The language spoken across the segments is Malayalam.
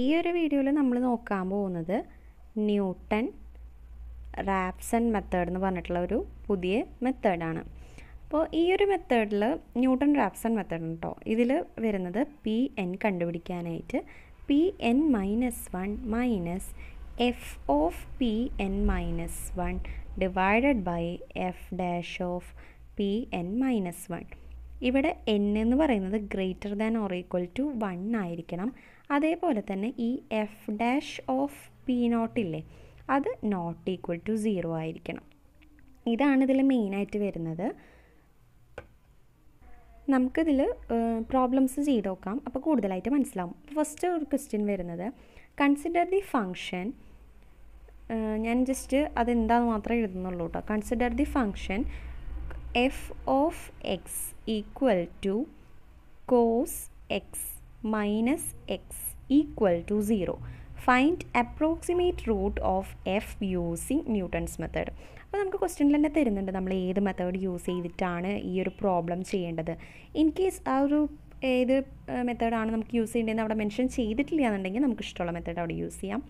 ഈ ഒരു വീഡിയോയിൽ നമ്മൾ നോക്കാൻ പോകുന്നത് ന്യൂട്ടൺ റാപ്സൺ മെത്തേഡ് എന്ന് പറഞ്ഞിട്ടുള്ള ഒരു പുതിയ മെത്തേഡാണ് അപ്പോൾ ഈ ഒരു മെത്തേഡിൽ ന്യൂട്ടൺ റാപ്സൺ മെത്തേഡ് കേട്ടോ ഇതിൽ വരുന്നത് പി എൻ കണ്ടുപിടിക്കാനായിട്ട് P N minus one minus F of P N minus one divided by F dash of P N minus one ഇവിടെ എൻ എന്ന് പറയുന്നത് greater than or equal to one ആയിരിക്കണം അതേപോലെ തന്നെ ഈ എഫ് ഡാഷ് ഓഫ് പി നോട്ടില്ലേ അത് നോട്ട് ഈക്വൽ ടു സീറോ ആയിരിക്കണം ഇതാണ് ഇതിൽ മെയിനായിട്ട് വരുന്നത് നമുക്കിതിൽ പ്രോബ്ലംസ് ചെയ്ത് നോക്കാം അപ്പോൾ കൂടുതലായിട്ട് മനസ്സിലാവും ഫസ്റ്റ് ഒരു ക്വസ്റ്റ്യൻ വരുന്നത് കൺസിഡർ ദി ഫങ്ഷൻ ഞാൻ ജസ്റ്റ് അതെന്താണെന്ന് മാത്രമേ എഴുതുന്നുള്ളൂ കേട്ടോ consider the function F of X equal to cos X minus x equal to 0. Find approximate root of F using Newton's method അപ്പോൾ നമുക്ക് ക്വസ്റ്റ്യനിൽ തന്നെ തരുന്നുണ്ട് നമ്മൾ ഏത് മെത്തേഡ് യൂസ് ചെയ്തിട്ടാണ് ഈ ഒരു പ്രോബ്ലം ചെയ്യേണ്ടത് ഇൻ കേസ് ആ ഒരു ഏത് മെത്തേഡാണ് നമുക്ക് യൂസ് ചെയ്യേണ്ടതെന്ന് അവിടെ മെൻഷൻ ചെയ്തിട്ടില്ല എന്നുണ്ടെങ്കിൽ നമുക്ക് ഇഷ്ടമുള്ള മെത്തേഡ് അവിടെ യൂസ് ചെയ്യാം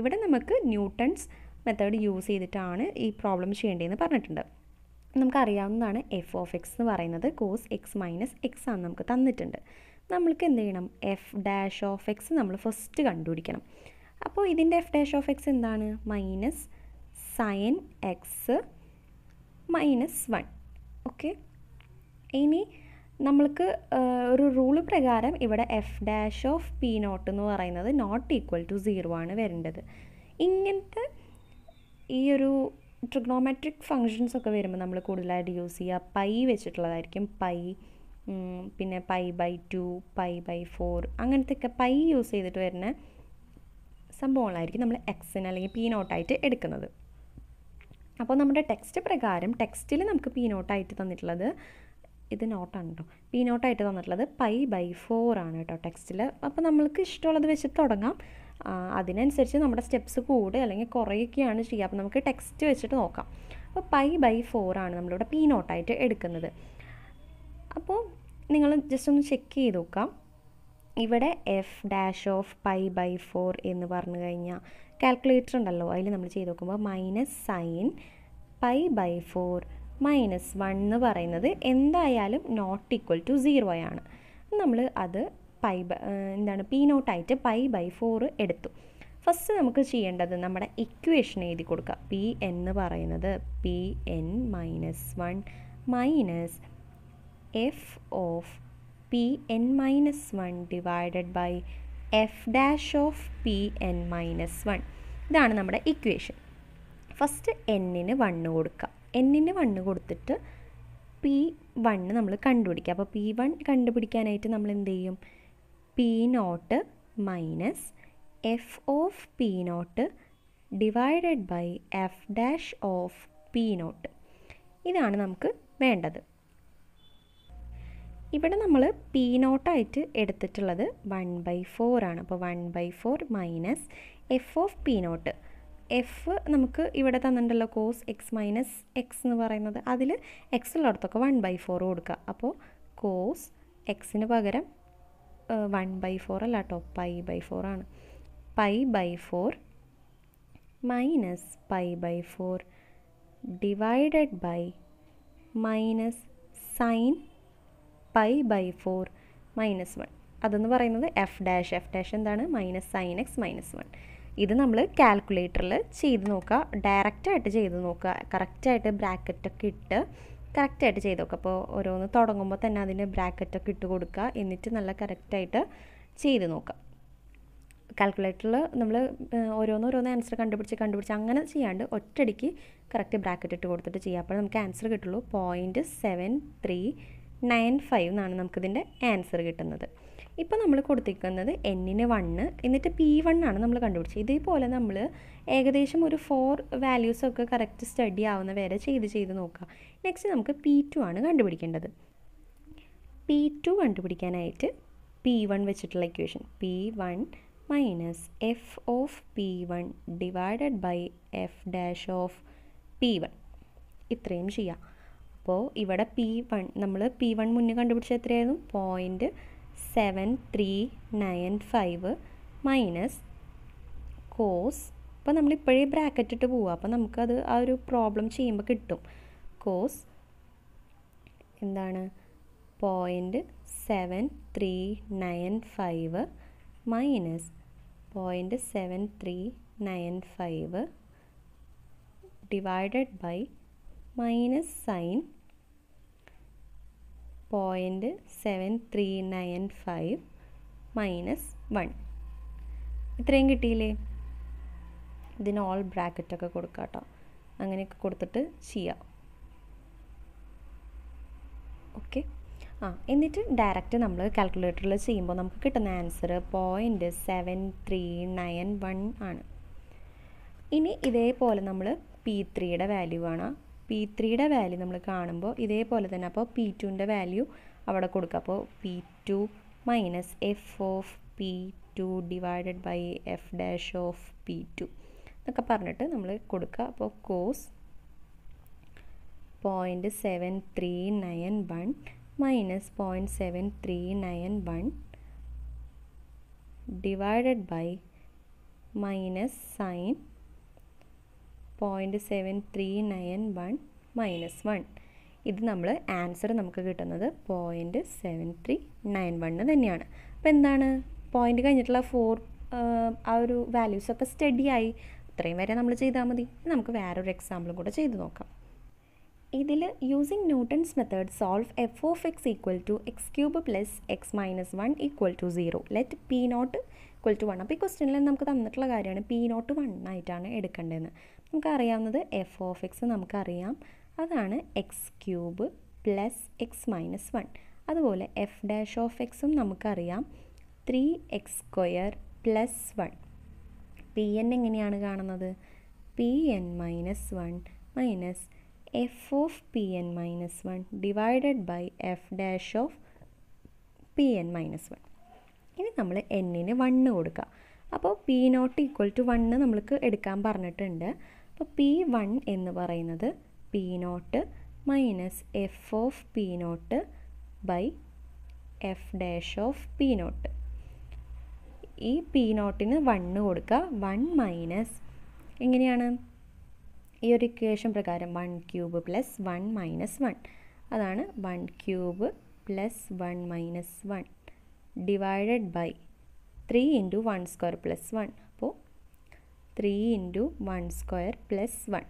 ഇവിടെ നമുക്ക് ന്യൂട്ടൺസ് മെത്തേഡ് യൂസ് ചെയ്തിട്ടാണ് ഈ പ്രോബ്ലം ചെയ്യേണ്ടതെന്ന് പറഞ്ഞിട്ടുണ്ട് നമുക്കറിയാവുന്നതാണ് എഫ് ഓഫ് എക്സ് എന്ന് പറയുന്നത് കോസ് എക്സ് മൈനസ് എക്സ് ആണ് നമുക്ക് തന്നിട്ടുണ്ട് നമ്മൾക്ക് എന്ത് ചെയ്യണം എഫ് ഡാഷ് ഓഫ് എക്സ് നമ്മൾ ഫസ്റ്റ് കണ്ടുപിടിക്കണം അപ്പോൾ ഇതിൻ്റെ എഫ് ഡാഷ് ഓഫ് എക്സ് എന്താണ് minus sine X minus one okay ഇനി നമ്മൾക്ക് ഒരു റൂള് പ്രകാരം ഇവിടെ F dash of P naught എന്ന് പറയുന്നത് നോട്ട് ഈക്വൽ ടു സീറോ ആണ് വരേണ്ടത് ഇങ്ങനത്തെ ഈ ഒരു ട്രിഗ്നോമെട്രിക് ഫങ്ഷൻസ് ഒക്കെ വരുമ്പോൾ നമ്മൾ കൂടുതലായിട്ട് യൂസ് ചെയ്യുക പൈ വെച്ചിട്ടുള്ളതായിരിക്കും പൈ പിന്നെ pi by two pi by four ഒക്കെ പൈ യൂസ് ചെയ്തിട്ട് വരുന്ന സംഭവങ്ങളായിരിക്കും നമ്മൾ എക്സിന് അല്ലെങ്കിൽ പി നോട്ടായിട്ട് എടുക്കുന്നത് അപ്പോൾ നമ്മുടെ ടെക്സ്റ്റ് പ്രകാരം ടെക്സ്റ്റിൽ നമുക്ക് പി നോട്ടായിട്ട് തന്നിട്ടുള്ളത് ഇത് നോട്ടാണ് കേട്ടോ പി നോട്ടായിട്ട് തന്നിട്ടുള്ളത് പൈ ബൈ ഫോർ ആണ് കേട്ടോ ടെക്സ്റ്റിൽ അപ്പോൾ നമ്മൾക്ക് ഇഷ്ടമുള്ളത് വെച്ച് തുടങ്ങാം അതിനനുസരിച്ച് നമ്മുടെ സ്റ്റെപ്സ് കൂടെ അല്ലെങ്കിൽ കുറയുകയാണ് ചെയ്യുക അപ്പോൾ നമുക്ക് ടെക്സ്റ്റ് വെച്ചിട്ട് നോക്കാം അപ്പോൾ പൈ ബൈ ഫോർ ആണ് നമ്മളിവിടെ പി നോട്ടായിട്ട് എടുക്കുന്നത് അപ്പോൾ നിങ്ങൾ ജസ്റ്റ് ഒന്ന് ചെക്ക് ചെയ്ത് നോക്കാം ഇവിടെ F dash of pi by four എന്ന് പറഞ്ഞു കഴിഞ്ഞാൽ കാൽക്കുലേറ്റർ ഉണ്ടല്ലോ അതിൽ നമ്മൾ ചെയ്ത് നോക്കുമ്പോൾ minus sine pi by four minus one എന്ന് പറയുന്നത് എന്തായാലും നോട്ട് ഈക്വൽ ടു ആണ് നമ്മൾ അത് പൈ എന്താണ് പി നോട്ടായിട്ട് പൈ ബൈ ഫോർ എടുത്തു ഫസ്റ്റ് നമുക്ക് ചെയ്യേണ്ടത് നമ്മുടെ ഇക്വേഷൻ എഴുതി കൊടുക്കുക പി എന്ന് പറയുന്നത് P N minus one minus F of P N minus one divided by F dash of P N minus one ഇതാണ് നമ്മുടെ ഇക്വേഷൻ ഫസ്റ്റ് എന്നിന് വണ്ണ് കൊടുക്കുക എന്നിന് വണ്ണ് കൊടുത്തിട്ട് പി വണ്ണ് നമ്മൾ കണ്ടുപിടിക്കുക അപ്പോൾ പി വൺ കണ്ടുപിടിക്കാനായിട്ട് നമ്മൾ എന്ത് ചെയ്യും P naught minus F of P naught divided by F dash of P naught ഇതാണ് നമുക്ക് വേണ്ടത് ഇവിടെ നമ്മൾ പി നോട്ടായിട്ട് എടുത്തിട്ടുള്ളത് വൺ ബൈ ഫോർ ആണ് അപ്പോൾ one by four minus F of P naught F നമുക്ക് ഇവിടെ തന്നിട്ടുണ്ടല്ലോ കോസ് എക്സ് മൈനസ് എക്സ് എന്ന് പറയുന്നത് അതിൽ എക്സ് ഉള്ളിടത്തൊക്കെ വൺ ബൈ ഫോർ കൊടുക്കുക അപ്പോൾ കോസ് എക്സിന് പകരം വൺ ബൈ ഫോർ അല്ല കേട്ടോ പൈ ബൈ ഫോർ ആണ് pi by four minus pi by four divided by minus sine pi by four minus one അതെന്ന് പറയുന്നത് എഫ് ഡാഷ് എഫ് ഡാഷ് എന്താണ് minus sine X minus one ഇത് നമ്മൾ കാൽക്കുലേറ്ററിൽ ചെയ്ത് നോക്കുക ഡയറക്റ്റായിട്ട് ചെയ്ത് നോക്കുക കറക്റ്റായിട്ട് ബ്രാക്കറ്റൊക്കെ ഇട്ട് കറക്റ്റായിട്ട് ചെയ്ത് നോക്കുക അപ്പോൾ ഓരോന്ന് തുടങ്ങുമ്പോൾ തന്നെ അതിന് ബ്രാക്കറ്റൊക്കെ ഇട്ട് കൊടുക്കുക എന്നിട്ട് നല്ല കറക്റ്റായിട്ട് ചെയ്ത് നോക്കുക കാൽക്കുലേറ്ററിൽ നമ്മൾ ഓരോന്ന് ഓരോന്ന് ആൻസർ കണ്ടുപിടിച്ച് കണ്ടുപിടിച്ച് അങ്ങനെ ചെയ്യാണ്ട് ഒറ്റയടിക്ക് കറക്റ്റ് ബ്രാക്കറ്റ് ഇട്ട് കൊടുത്തിട്ട് ചെയ്യുക അപ്പോൾ നമുക്ക് ആൻസർ കിട്ടുള്ളൂ point seven three nine five എന്നാണ് നമുക്കിതിൻ്റെ ആൻസർ കിട്ടുന്നത് ഇപ്പോൾ നമ്മൾ കൊടുത്തിരിക്കുന്നത് എന്നിന് വണ്ണ് എന്നിട്ട് പി വൺ ആണ് നമ്മൾ കണ്ടുപിടിച്ചത് ഇതേപോലെ നമ്മൾ ഏകദേശം ഒരു ഫോർ വാല്യൂസൊക്കെ കറക്റ്റ് സ്റ്റഡി ആവുന്ന വരെ ചെയ്ത് ചെയ്ത് നോക്കുക നെക്സ്റ്റ് നമുക്ക് പി ടു ആണ് കണ്ടുപിടിക്കേണ്ടത് പി ടു കണ്ടുപിടിക്കാനായിട്ട് പി വൺ വെച്ചിട്ടുള്ള equation P one minus F of P one divided by F dash of P one ഇത്രയും ചെയ്യാം അപ്പോൾ ഇവിടെ പി വൺ നമ്മൾ പി വൺ മുന്നേ കണ്ടുപിടിച്ച എത്രയായിരുന്നു point seven three nine five minus cos അപ്പോൾ നമ്മൾ ഇപ്പോഴേ ബ്രാക്കറ്റ് ഇട്ട് പോവുക അപ്പോൾ നമുക്കത് ആ ഒരു പ്രോബ്ലം ചെയ്യുമ്പോൾ കിട്ടും കോസ് എന്താണ് point seven three nine five minus point seven three nine five divided by minus sine point seven three nine five minus one ഇത്രയും കിട്ടിയില്ലേ ഇതിന് ഓൾ ബ്രാക്കറ്റൊക്കെ കൊടുക്കുക കേട്ടോ അങ്ങനെയൊക്കെ കൊടുത്തിട്ട് ചെയ്യാം ഓക്കെ ആ എന്നിട്ട് ഡയറക്റ്റ് നമ്മൾ കാൽക്കുലേറ്ററിൽ ചെയ്യുമ്പോൾ നമുക്ക് കിട്ടുന്ന answer point seven three nine one ആണ് ഇനി ഇതേപോലെ നമ്മൾ പി ത്രീയുടെ വാല്യൂ ആണ് പി ത്രീയുടെ വാല്യൂ നമ്മൾ കാണുമ്പോൾ ഇതേപോലെ തന്നെ അപ്പോൾ പി ടുവിൻ്റെ വാല്യൂ അവിടെ കൊടുക്കുക അപ്പോൾ P two minus F of P two divided by F dash of P two എന്നൊക്കെ പറഞ്ഞിട്ട് നമ്മൾ കൊടുക്കുക അപ്പോൾ cos point seven three nine one minus point seven three nine one divided by minus sine point seven three nine one minus one ഇത് നമ്മൾ ആൻസർ നമുക്ക് കിട്ടുന്നത് point seven three nine one തന്നെയാണ് അപ്പോൾ എന്താണ് പോയിൻ്റ് കഴിഞ്ഞിട്ടുള്ള ഫോർ ആ ഒരു വാല്യൂസൊക്കെ സ്റ്റഡിയായി ഇത്രയും വരെ നമ്മൾ ചെയ്താൽ മതി നമുക്ക് വേറൊരു എക്സാമ്പിളും കൂടെ ചെയ്ത് നോക്കാം ഇതിൽ using Newton's method solve F of X equal to X cube plus X minus one equal to zero let P naught equal to one അപ്പോൾ ഈ ക്വസ്റ്റ്യനിൽ നമുക്ക് തന്നിട്ടുള്ള കാര്യമാണ് പി നോട്ട് വൺ ആയിട്ടാണ് എടുക്കേണ്ടതെന്ന് നമുക്കറിയാവുന്നത് എഫ് ഓഫ് എക്സ് നമുക്കറിയാം അതാണ് X cube plus X minus one അതുപോലെ എഫ് ഡാഷ് ഓഫ് എക്സും നമുക്കറിയാം three X square plus one P N എങ്ങനെയാണ് കാണുന്നത് P N minus one minus F of P N minus one divided by F dash of P N minus one ഇനി നമ്മൾ എന്നിന് വണ്ണ് കൊടുക്കുക അപ്പോൾ P naught equal to one നമ്മൾക്ക് എടുക്കാൻ പറഞ്ഞിട്ടുണ്ട് അപ്പോൾ പി വൺ എന്ന് പറയുന്നത് P naught minus F of P naught by F dash of P naught ഈ പി നോട്ടിന് വണ്ണ് കൊടുക്കുക വൺ മൈനസ് എങ്ങനെയാണ് ഈ ഒരു ഇക്വേഷൻ പ്രകാരം one cube plus one minus one അതാണ് one cube plus one minus one divided by three into one square plus one അപ്പോൾ three into one square plus one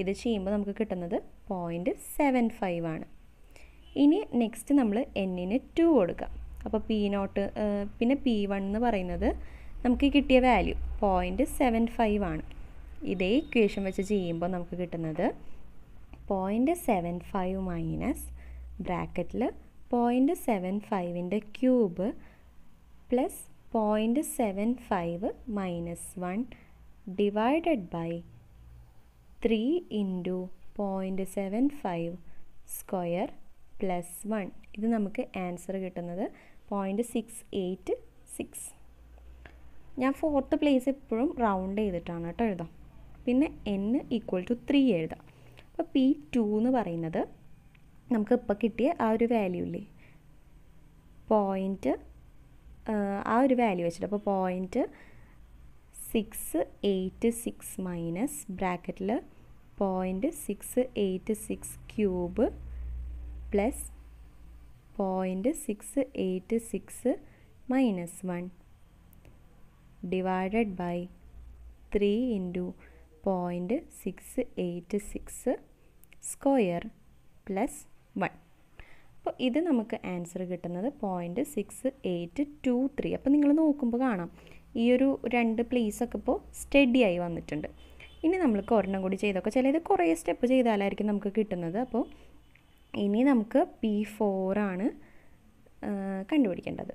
ഇത് ചെയ്യുമ്പോൾ നമുക്ക് കിട്ടുന്നത് പോയിൻറ്റ് സെവൻ ഫൈവ് ആണ് ഇനി നെക്സ്റ്റ് നമ്മൾ എന്നിന് ടു കൊടുക്കാം അപ്പോൾ പി നോട്ട് പിന്നെ പി വൺ എന്ന് പറയുന്നത് നമുക്ക് കിട്ടിയ വാല്യൂ പോയിൻറ്റ് സെവൻ ഫൈവ് ആണ് ഇതേ ഇക്വേഷൻ വെച്ച് ചെയ്യുമ്പോൾ നമുക്ക് കിട്ടുന്നത് പോയിൻറ്റ് സെവൻ ഫൈവ് മൈനസ് ബ്രാക്കറ്റിൽ പോയിൻറ്റ് സെവൻ ഫൈവിൻ്റെ cube plus point seven five minus one divided by 3 into 0.75 square plus one ഇത് നമുക്ക് ആൻസർ കിട്ടുന്നത് പോയിൻറ്റ് സിക്സ് എയ്റ്റ് സിക്സ് ഞാൻ ഫോർത്ത് പ്ലേസ് എപ്പോഴും റൗണ്ട് ചെയ്തിട്ടാണ് കേട്ടോ എഴുതാം പിന്നെ എൻ ഈക്വൽ ടു ത്രീ എഴുതാം അപ്പോൾ പി ടു എന്ന് പറയുന്നത് നമുക്ക് ഇപ്പോൾ കിട്ടിയ ആ ഒരു വാല്യൂ ഇല്ലേ പോയിൻറ്റ് ആ ഒരു വാല്യൂ വെച്ചിട്ട് അപ്പോൾ point six eight six minus ബ്രാക്കറ്റിൽ point six eight six cube plus point six eight six minus one divided by three into point six eight six square plus one അപ്പോൾ ഇത് നമുക്ക് ആൻസർ കിട്ടുന്നത് point six eight two three അപ്പോൾ നിങ്ങൾ നോക്കുമ്പോൾ കാണാം ഈ ഒരു രണ്ട് പ്ലേസൊക്കെ ഇപ്പോൾ സ്റ്റഡി ആയി വന്നിട്ടുണ്ട് ഇനി നമ്മൾക്ക് ഒരെണ്ണം കൂടി ചെയ്തൊക്കെ ചിലത് കുറേ സ്റ്റെപ്പ് ചെയ്താലായിരിക്കും നമുക്ക് കിട്ടുന്നത് അപ്പോൾ ഇനി നമുക്ക് പി ഫോറാണ് കണ്ടുപിടിക്കേണ്ടത്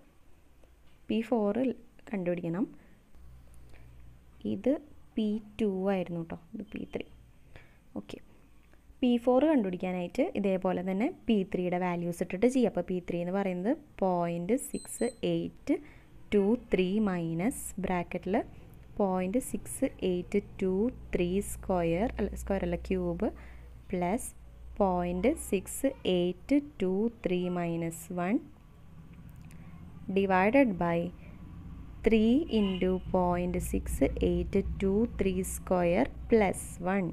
പി ഫോറിൽ കണ്ടുപിടിക്കണം ഇത് പി ടു ആയിരുന്നു കേട്ടോ ഇത് P three okay P four കണ്ടുപിടിക്കാനായിട്ട് ഇതേപോലെ തന്നെ പി ത്രീയുടെ വാല്യൂസ് ഇട്ടിട്ട് ചെയ്യുക അപ്പോൾ പി ത്രീ എന്ന് പറയുന്നത് point six eight two three minus ബ്രാക്കറ്റിൽ point six eight two three square അല്ല സ്ക്വയർ അല്ല cube plus point six eight two three minus one divided by three into point six eight two three square plus one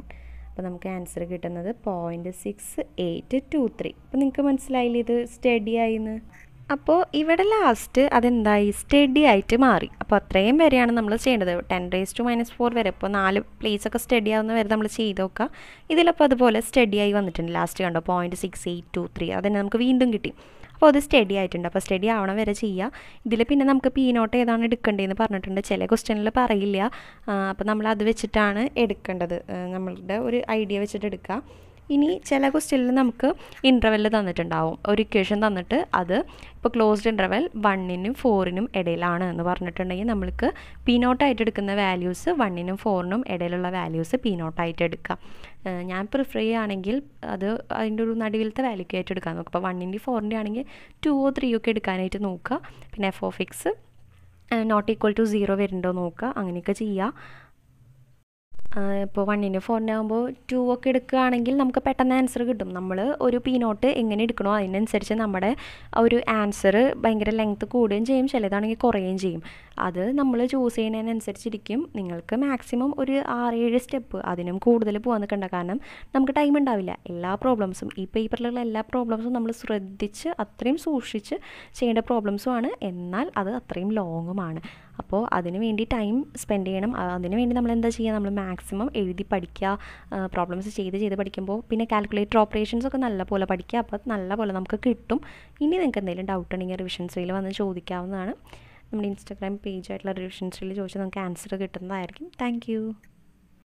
അപ്പോൾ നമുക്ക് ആൻസർ കിട്ടുന്നത് point six eight two three അപ്പോൾ നിങ്ങൾക്ക് മനസ്സിലായില്ലേ ഇത് സ്റ്റഡി ആയിരുന്നു അപ്പോൾ ഇവിടെ ലാസ്റ്റ് അതെന്തായി സ്റ്റഡി ആയിട്ട് മാറി അപ്പോൾ അത്രയും വരെയാണ് നമ്മൾ ചെയ്യേണ്ടത് ten raise to minus four വരെ ഇപ്പോൾ നാല് ഒക്കെ സ്റ്റഡി ആവുന്ന വരെ നമ്മൾ ചെയ്ത് നോക്കുക ഇതിലപ്പോൾ അതുപോലെ സ്റ്റഡി ആയി വന്നിട്ടുണ്ട് ലാസ്റ്റ് കണ്ടോ point six eight two three അതന്നെ നമുക്ക് വീണ്ടും കിട്ടി അപ്പോൾ അത് സ്റ്റഡി ആയിട്ടുണ്ട് അപ്പോൾ സ്റ്റഡി ആവണം വരെ ചെയ്യുക ഇതിൽ പിന്നെ നമുക്ക് പി നോട്ട് ഏതാണ് എടുക്കേണ്ടതെന്ന് പറഞ്ഞിട്ടുണ്ട് ചില ക്വസ്റ്റ്യനിൽ പറയില്ല അപ്പോൾ നമ്മൾ അത് വെച്ചിട്ടാണ് എടുക്കേണ്ടത് നമ്മളുടെ ഒരു ഐഡിയ വെച്ചിട്ട് എടുക്കുക ഇനി ചില ക്വസ്റ്റ്യനിൽ നമുക്ക് ഇൻ്റർവെൽ തന്നിട്ടുണ്ടാവും ഒരു ഇക്വേഷൻ തന്നിട്ട് അത് ഇപ്പോൾ ക്ലോസ്ഡ് ഇൻ്റർവെൽ വണ്ണിനും ഫോറിനും ഇടയിലാണ് എന്ന് പറഞ്ഞിട്ടുണ്ടെങ്കിൽ നമ്മൾക്ക് പി നോട്ടായിട്ട് എടുക്കുന്ന വാല്യൂസ് വണ്ണിനും ഫോറിനും ഇടയിലുള്ള വാല്യൂസ് പി നോട്ടായിട്ട് എടുക്കുക ഞാൻ പ്രിഫർ ചെയ്യുകയാണെങ്കിൽ അത് അതിൻ്റെ ഒരു നടുവിലത്തെ വാല്യൂക്ക് ആയിട്ട് എടുക്കാൻ നോക്കുക അപ്പോൾ വണ്ണിൻ്റെ ഫോറിൻ്റെ ആണെങ്കിൽ ഓ ത്രീ ഒക്കെ എടുക്കാനായിട്ട് നോക്കുക പിന്നെ F of X naught equal to zero വരുന്നുണ്ടോ നോക്കുക അങ്ങനെയൊക്കെ ചെയ്യുക ഇപ്പോൾ വണ്ണിന് ഫോറിനാകുമ്പോൾ ടു ഒക്കെ എടുക്കുകയാണെങ്കിൽ നമുക്ക് പെട്ടെന്ന് ആൻസർ കിട്ടും നമ്മൾ ഒരു പി നോട്ട് എങ്ങനെ എടുക്കണോ അതിനനുസരിച്ച് നമ്മുടെ ഒരു ആൻസർ ഭയങ്കര ലെങ്ത് കൂടുകയും ചെയ്യും ചിലതാണെങ്കിൽ കുറയുകയും ചെയ്യും അത് നമ്മൾ ചൂസ് ചെയ്യുന്നതിനനുസരിച്ചിരിക്കും നിങ്ങൾക്ക് മാക്സിമം ഒരു ആറേഴ് സ്റ്റെപ്പ് അതിനും കൂടുതൽ പോകാൻ നിൽക്കണ്ട കാരണം നമുക്ക് ടൈം ഉണ്ടാവില്ല എല്ലാ പ്രോബ്ലംസും ഈ പേപ്പറിലുള്ള എല്ലാ പ്രോബ്ലംസും നമ്മൾ ശ്രദ്ധിച്ച് അത്രയും സൂക്ഷിച്ച് ചെയ്യേണ്ട പ്രോബ്ലംസുമാണ് എന്നാൽ അത് അത്രയും ലോങ്ങുമാണ് അപ്പോൾ അതിന് വേണ്ടി ടൈം സ്പെൻഡ് ചെയ്യണം അതിന് വേണ്ടി നമ്മൾ എന്താ ചെയ്യുക നമ്മൾ മാക്സിമം എഴുതി പഠിക്കുക പ്രോബ്ലംസ് ചെയ്ത് ചെയ്ത് പഠിക്കുമ്പോൾ പിന്നെ കാൽക്കുലേറ്റർ ഓപ്പറേഷൻസ് ഒക്കെ നല്ലപോലെ പഠിക്കുക അപ്പോൾ നല്ലപോലെ നമുക്ക് കിട്ടും ഇനി നിങ്ങൾക്ക് എന്തെങ്കിലും ഡൗട്ട് ഉണ്ടെങ്കിൽ റിവിഷൻ റീൽ വന്ന് ചോദിക്കാവുന്നതാണ് നമ്മുടെ ഇൻസ്റ്റാഗ്രാം പേജായിട്ടുള്ള റിവിഷൻ റീൽ ചോദിച്ചാൽ നമുക്ക് ആൻസർ കിട്ടുന്നതായിരിക്കും താങ്ക്